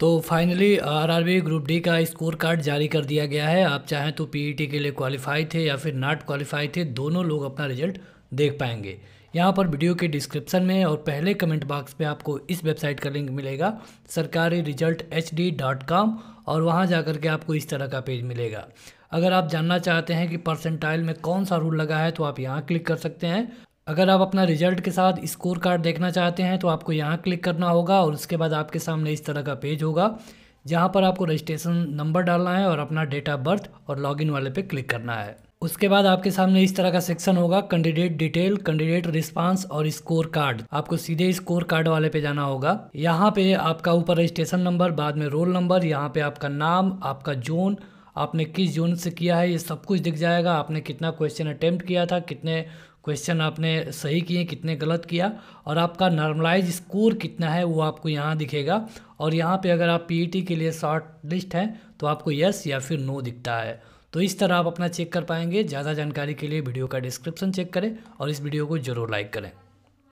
तो finally RRB group D का score card जारी कर दिया गया है आप चाहें तो पीईटी e के लिए क्वालिफाई थे या फिर नॉट क्वालिफाई थे दोनों लोग अपना रिजल्ट देख पाएंगे यहाँ पर वीडियो के डिस्क्रिप्शन में और पहले कमेंट बॉक्स पे आपको इस वेबसाइट का लिंक मिलेगा सरकारी result H D dot com और वहाँ जा कर के आपको इस तरह का पेज मिलेगा अगर आप जानना चाहते हैं कि परसेंटाइल में कौन सा रूल लगा है तो आप यहाँ क्लिक कर सकते हैं अगर आप अपना रिजल्ट के साथ स्कोर कार्ड देखना चाहते हैं तो आपको यहाँ क्लिक करना होगा और उसके बाद आपके सामने इस तरह का पेज होगा जहाँ पर आपको रजिस्ट्रेशन नंबर डालना है और अपना डेट ऑफ बर्थ और लॉगिन वाले पे क्लिक करना है उसके बाद आपके सामने इस तरह का सेक्शन होगा कैंडिडेट डिटेल कैंडिडेट रिस्पांस और स्कोर कार्ड आपको सीधे स्कोर कार्ड वाले पे जाना होगा यहाँ पे आपका ऊपर रजिस्ट्रेशन नंबर बाद में रोल नंबर यहाँ पे आपका नाम आपका जोन आपने किस जोन से किया है ये सब कुछ दिख जाएगा आपने कितना क्वेश्चन अटैम्प्ट किया था कितने क्वेश्चन आपने सही किए कितने गलत किया और आपका नॉर्मलाइज स्कोर कितना है वो आपको यहाँ दिखेगा और यहाँ पे अगर आप पीईटी e के लिए शॉर्ट लिस्ट हैं तो आपको यस या फिर नो दिखता है तो इस तरह आप अपना चेक कर पाएंगे ज़्यादा जानकारी के लिए वीडियो का डिस्क्रिप्शन चेक करें और इस वीडियो को ज़रूर लाइक करें